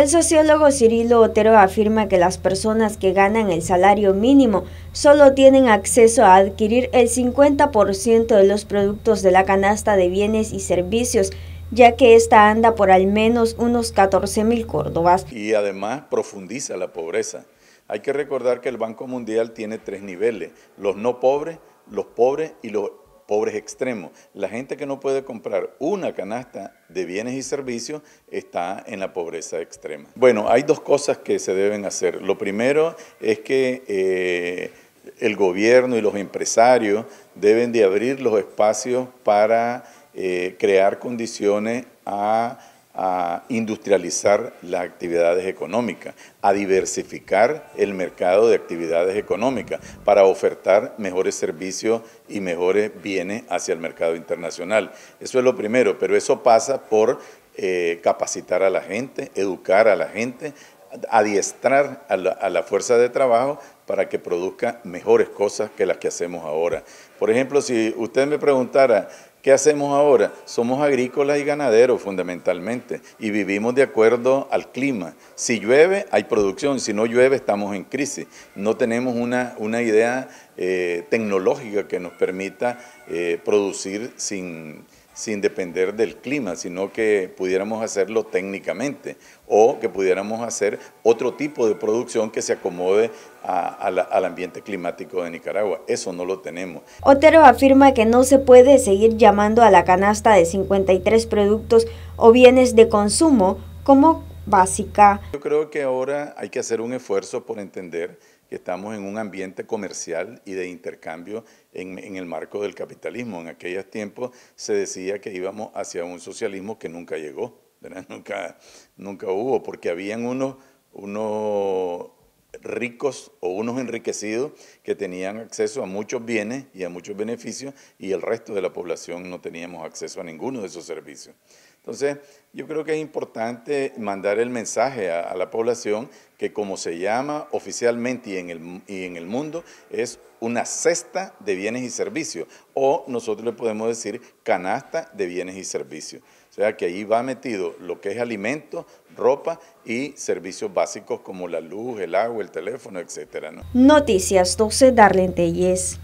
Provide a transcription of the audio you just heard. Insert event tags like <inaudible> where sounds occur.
El sociólogo Cirilo Otero afirma que las personas que ganan el salario mínimo solo tienen acceso a adquirir el 50% de los productos de la canasta de bienes y servicios, ya que esta anda por al menos unos 14 mil córdobas. Y además profundiza la pobreza. Hay que recordar que el Banco Mundial tiene tres niveles, los no pobres, los pobres y los pobres extremos. La gente que no puede comprar una canasta de bienes y servicios está en la pobreza extrema. Bueno, hay dos cosas que se deben hacer. Lo primero es que eh, el gobierno y los empresarios deben de abrir los espacios para eh, crear condiciones a a industrializar las actividades económicas, a diversificar el mercado de actividades económicas para ofertar mejores servicios y mejores bienes hacia el mercado internacional. Eso es lo primero, pero eso pasa por eh, capacitar a la gente, educar a la gente, adiestrar a la fuerza de trabajo para que produzca mejores cosas que las que hacemos ahora. Por ejemplo, si usted me preguntara, ¿qué hacemos ahora? Somos agrícolas y ganaderos fundamentalmente y vivimos de acuerdo al clima. Si llueve, hay producción, si no llueve, estamos en crisis. No tenemos una, una idea eh, tecnológica que nos permita eh, producir sin sin depender del clima, sino que pudiéramos hacerlo técnicamente o que pudiéramos hacer otro tipo de producción que se acomode al ambiente climático de Nicaragua. Eso no lo tenemos. Otero afirma que no se puede seguir llamando a la canasta de 53 productos o bienes de consumo como yo creo que ahora hay que hacer un esfuerzo por entender que estamos en un ambiente comercial y de intercambio en, el marco del capitalismo. En aquellos tiempos se decía que íbamos hacia un socialismo que nunca llegó, <laughs> Nunca, nunca hubo, porque habían unos, unos ricos o unos enriquecidos que tenían acceso a muchos bienes y a muchos beneficios y el resto de la población no teníamos acceso a ninguno de esos servicios. Entonces, yo creo que es importante mandar el mensaje a, la población que como se llama oficialmente y en, el, y en el mundo, es una cesta de bienes y servicios, o nosotros le podemos decir canasta de bienes y servicios. O sea que ahí va metido lo que es alimento, ropa y servicios básicos como la luz, el agua, el teléfono, etc. Noticias 12 Darlene Telles.